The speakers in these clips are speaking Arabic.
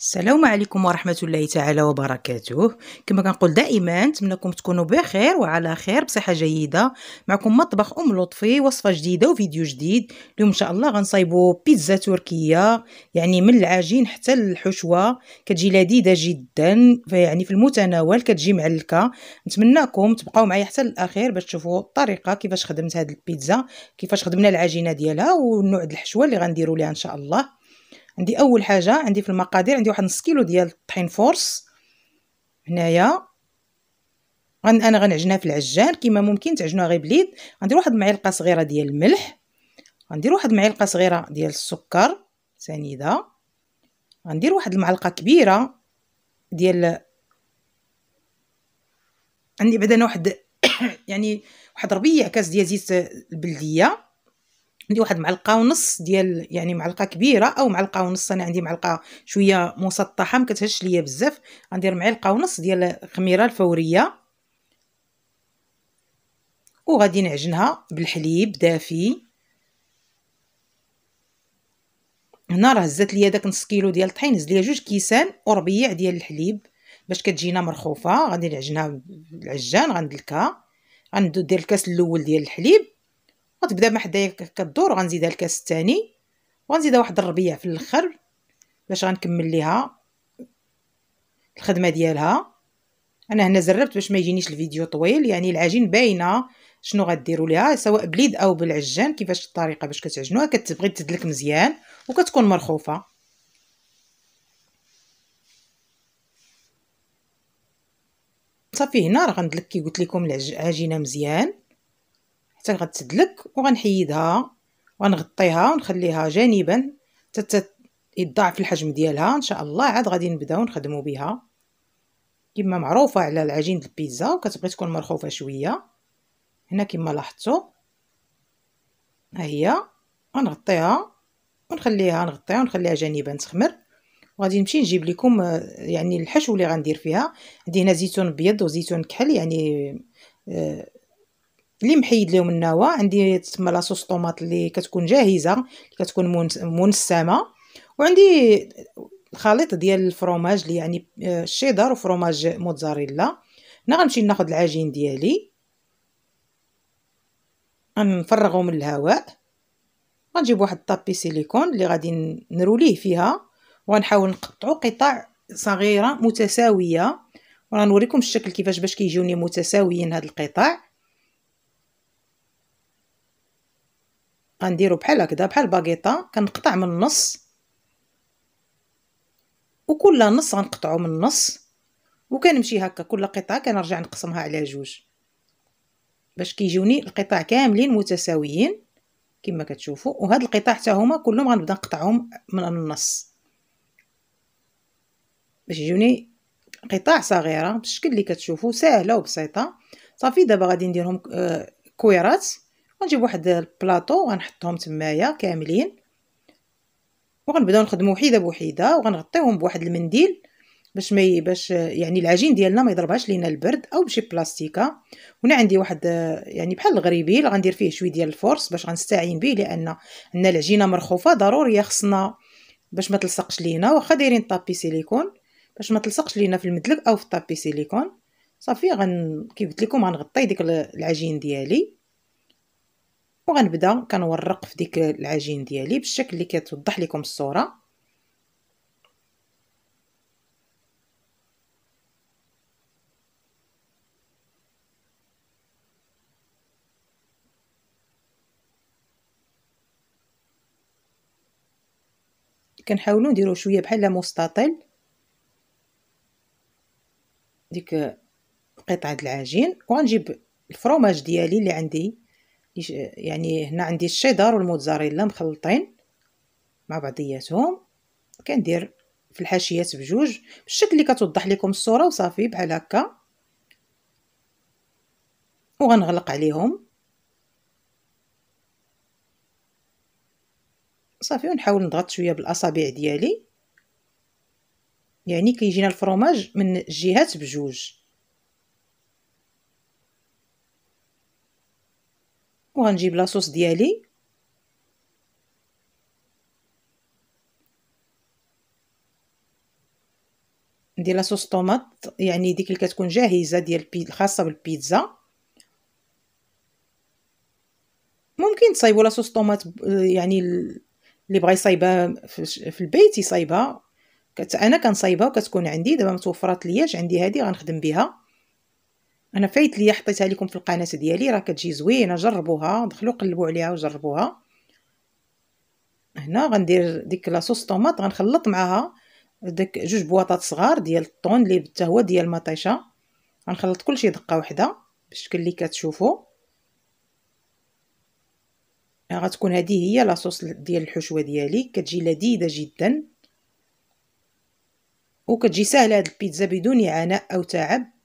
السلام عليكم ورحمة الله تعالى وبركاته كما كنقول دائما نتمنىكم تكونوا بخير وعلى خير بصحة جيدة معكم مطبخ أم لطفي وصفة جديدة وفيديو جديد اليوم إن شاء الله غنصايبو بيتزا تركية يعني من العجين حتى الحشوة كتجي لذيذة جدا فيعني في المتناول كتجي معلكة نتمنىكم تبقاو معايا حتى الأخير باش تشوفوا الطريقة كيفاش خدمت هذه البيتزا كيفاش خدمنا العجينة ديالها والنوع د الحشوة اللي غنديروا ليها إن شاء الله عندي اول حاجه عندي في المقادير عندي واحد نص كيلو ديال الطحين فورس هنايا غن انا غنعجنها في العجان كما ممكن تعجنوها غير بليد غندير واحد المعلقه صغيره ديال الملح غندير واحد المعلقه صغيره ديال السكر سنيده غندير واحد المعلقه كبيره ديال عندي بعدا واحد يعني واحد ربيع كاس ديال زيت البلديه عندي واحد معلقه ونص ديال يعني معلقه كبيره او معلقه ونص انا عندي معلقه شويه مسطحه ما كتهش ليا بزاف غندير معلقه ونص ديال الخميره الفوريه وغادي نعجنها بالحليب دافي هنا راه هزات ليا داك نص كيلو ديال الطحين هز ليا جوج كيسان وربيع ديال الحليب باش كتجينا مرخوفه غادي نعجنها بالعجان غندلكها غندير الكاس الاول ديال الحليب غتبدا مع حدايا كدور غنزيدها الكاس الثاني وغنزيدها واحد الربيع في الاخر باش غنكمل ليها الخدمه ديالها انا هنا زربت باش ما يجينيش الفيديو طويل يعني العجين باينه شنو غديروا ليها سواء بليد او بالعجان كيفاش الطريقه باش كتعجنوها كتبغي تدلك مزيان وكتكون مرخوفه صافي هنا راه غندلك كي قلت لكم العجينه مزيان حتى غتسدلك وغنحيدها وغنغطيها ونخليها جانبا حتى يضاعف الحجم ديالها ان شاء الله عاد غادي نبداو نخدمو بها كما معروفه على العجينه البيتزا وكتبغي تكون مرخوفه شويه هنا كما لاحظتوا ها هي غنغطيها ونخليها نغطيها ونخليها جانبا تخمر وغادي نمشي نجيب لكم يعني الحشو اللي غندير فيها عندي هنا زيتون ابيض وزيتون كحل يعني آه، اللي محيد ليهم النوى عندي تما لاصوص طوماط اللي كتكون جاهزه اللي كتكون منسمه وعندي الخليط ديال الفروماج اللي يعني آه، الشيدر وفرomاج موتزاريلا هنا غنمشي ناخذ العجين ديالي غنفرغو من الهواء غنجيب واحد الطابي سيليكون اللي غادي نروليه فيها وغنحاول نقطعو قطع صغيره متساويه وغنوريكم الشكل كيفاش باش كيجيوني متساويين هاد القطع غنديرو بحال هكذا بحال باغيطه كنقطع من النص وكل نص غنقطعو من النص وكنمشي هكا كل قطعه كنرجع نقسمها على جوج باش كيجوني القطع كاملين متساويين كما كتشوفوا وهاد القطع حتى هما كلهم غنبدا نقطعهم من النص باش يجوني قطع صغيره بالشكل اللي كتشوفوا ساهله وبسيطه صافي دابا غادي نديرهم آه، كويرات غنجيب واحد البلاطو وغنحطهم تمايا كاملين وغنبداو نخدمو وحيده بوحيده وغنغطيوهم بواحد المنديل باش ما باش يعني العجين ديالنا ما يضربهاش لينا البرد او بشي بلاستيكه هنا عندي واحد يعني بحال الغريبيل غندير فيه شويه ديال الفورس باش غنستعين به لان عندنا العجينه مرخوفه ضروري خصنا باش ما تلصقش لينا واخا دايرين طابي سيليكون باش ما تلصقش لينا في المدلك او في طابي سيليكون صافي غن كيف قلت لكم غنغطي ديك العجين ديالي وغنبدا كنورق في ديك العجين ديالي بالشكل اللي كتوضح لكم الصوره كنحاولوا نديرو شويه بحال مستطيل ديك قطعه العجين وغنجيب الفروماج ديالي اللي عندي يعني هنا عندي الشيدر والموتزاريلا مخلطين مع بعضياتهم كندير في الحاشيات بجوج بالشكل اللي كتوضح لكم الصوره وصافي بحال هكا وغنغلق عليهم صافي ونحاول نضغط شويه بالاصابع ديالي يعني كيجينا الفروماج من الجهات بجوج وغنجيب لاصوص ديالي ندير لاصوص طوماط يعني ديك اللي كتكون جاهزه ديال البيت خاصه بالبيتزا ممكن تصايبوا لاصوص طوماط يعني اللي بغى يصايبها في البيت يصايبها انا كنصايبها وكتكون عندي دابا متوفرات لياش عندي هذه غنخدم بها انا فايت ليا حطيتها لكم في القناه ديالي راه كتجي زوينه جربوها دخلوا قلبوا عليها وجربوها هنا غندير ديك لاصوص طوماط غنخلط معاها داك جوج بواطات صغار ديال الطون اللي حتى هو ديال المطيشه غنخلط كلشي دقه واحده بالشكل اللي كتشوفوا آه، غتكون هذه هي لاصوص ديال الحشوه ديالي كتجي لذيذه جدا وكتجي سهله هاد البيتزا بدون عناء او تعب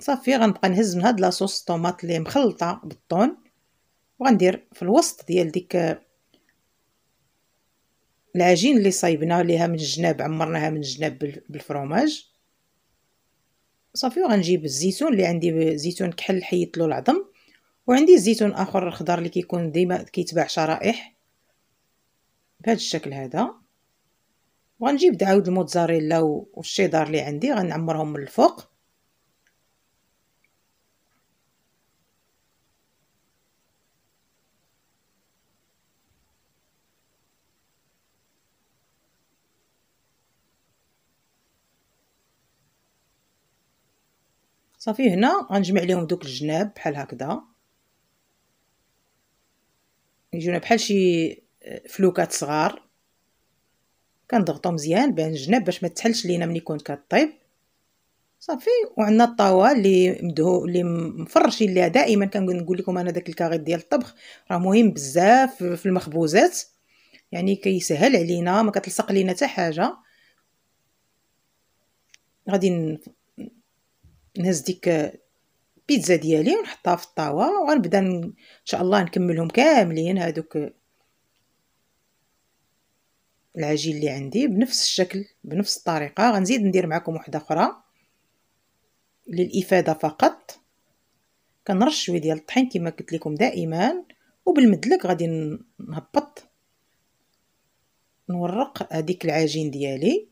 صافي غنبقى نهز من هاد لاصوص الطوماط اللي مخلطه بالطون وغندير في الوسط ديال ديك العجين اللي صايبنا ليها من الجناب عمرناها من الجناب بالفروماج صافي وغنجيب الزيتون اللي عندي زيتون كحل حيت له العظم وعندي زيتون اخر الخضر اللي كيكون ديما كيتباع شرائح بهذا الشكل هذا وغنجيب دعاود الموتزاريلا والشيدار اللي عندي غنعمرهم من الفوق صافي هنا غنجمع ليهم دوك الجناب بحال هكذا يجونا بحال شي آه، فلوكات صغار كنضغطو مزيان بين الجناب باش ما تحلش لينا ملي كنت كطيب صافي وعندنا الطاوه اللي مدهو اللي مفرشين ليها دائما كنقول لكم انا داك الكاغيط ديال الطبخ راه مهم بزاف في المخبوزات يعني كيسهل علينا ما كتلصق لينا حتى حاجه غادي نهز ديك بيتزا ديالي ونحطها في الطاوه وغنبدا ان شاء الله نكملهم كاملين هادوك العجين اللي عندي بنفس الشكل بنفس الطريقه غنزيد ندير معكم وحده اخرى للافاده فقط كنرش شويه ديال الطحين كما قلت لكم دائما وبالمدلك غادي نهبط نورق هذيك العجين ديالي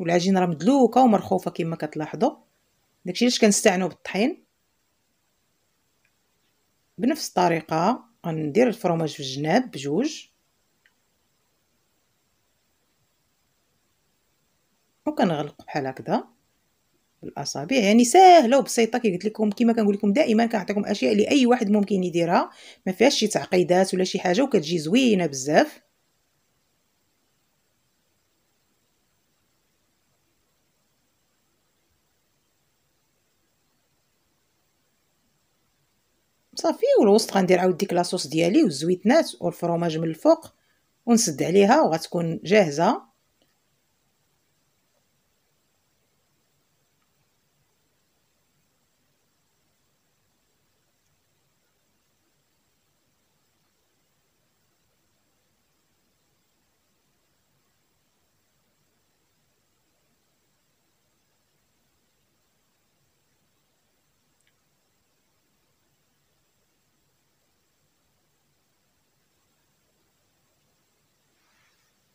والعجينه راه مدلوكه ومرخوفه كما كتلاحظوا داكشي علاش كنستعنوا بالطحين بنفس الطريقه غندير الفرماج في الجناب بجوج وكنغلق بحال هكذا بالاصابع يعني ساهله وبسيطه كي قلت لكم كما كنقول لكم دائما كنعطيكم اشياء لاي اي واحد ممكن يديرها ما فيهاش شي تعقيدات ولا شي حاجه وكتجي زوينه بزاف صافي والوسط غندير عاود ديك لاصوص ديالي والزويتنات والفرomage من الفوق ونسد عليها وغتكون جاهزه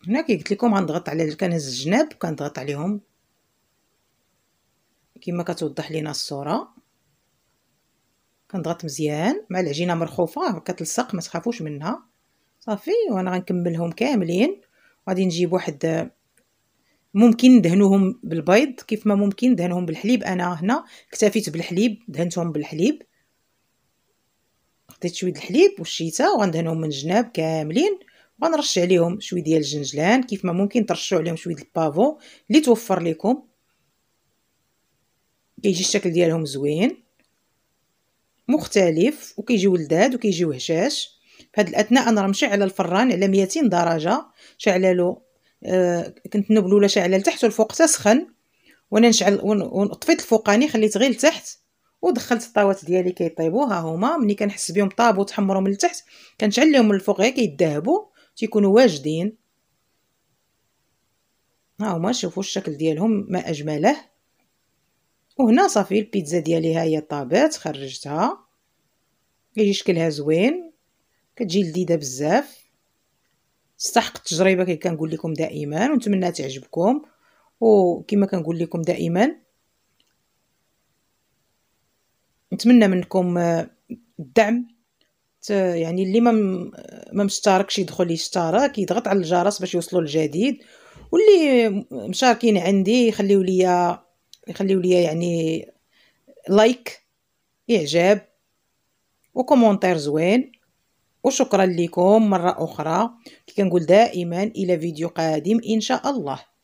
هنا كي قلت لكم غنضغط على كنهز الجناب وكنضغط عليهم كما كتوضح لينا الصوره كنضغط مزيان مع العجينه مرخوفه كتلصق ما تخافوش منها صافي وانا غنكملهم كاملين غادي نجيب واحد آه، ممكن ندهنوهم بالبيض كيف ما ممكن ندهنوهم بالحليب انا هنا اكتفيت بالحليب دهنتهم بالحليب خديت شويه الحليب والشيته وغندهنهم من الجناب كاملين غنرش عليهم شويه ديال الجنجلان كيف ما ممكن ترشوا عليهم شويه البافو اللي توفر لكم كيجي الشكل ديالهم زوين مختلف وكيجيو ولداد وكيجيو هشاش فهاد الاثناء انا رمشي على الفران على 200 درجه شعللو آه كنت نبلوله شعل لتحت والفوق سخن وانا نشعل وطفيت الفوقاني خليت غير لتحت ودخلت الطاوات ديالي كيطيبوا ها هما ملي كنحس بهم طابوا تحمروا من التحت كنشعل لهم من الفوق غير كيذهبوا تيكونوا واجدين ها هما شوفوا الشكل ديالهم ما اجمله وهنا صافي البيتزا ديالي ها هي طابت خرجتها كيجي شكلها زوين كتجي لذيذه بزاف تستحق التجربه كي كنقول لكم دائما ونتمنى تعجبكم وكما كنقول لكم دائما نتمنى منكم آه، الدعم ت- يعني اللي ما ما مشتركش يدخل يشترك يضغط على الجرس باش يوصلوا الجديد واللي مشاركين عندي يخليو ليا يخليو ليا يعني لايك اعجاب وكومونتير زوين وشكرا لكم مرة أخرى كي كنقول دائما إلى فيديو قادم إن شاء الله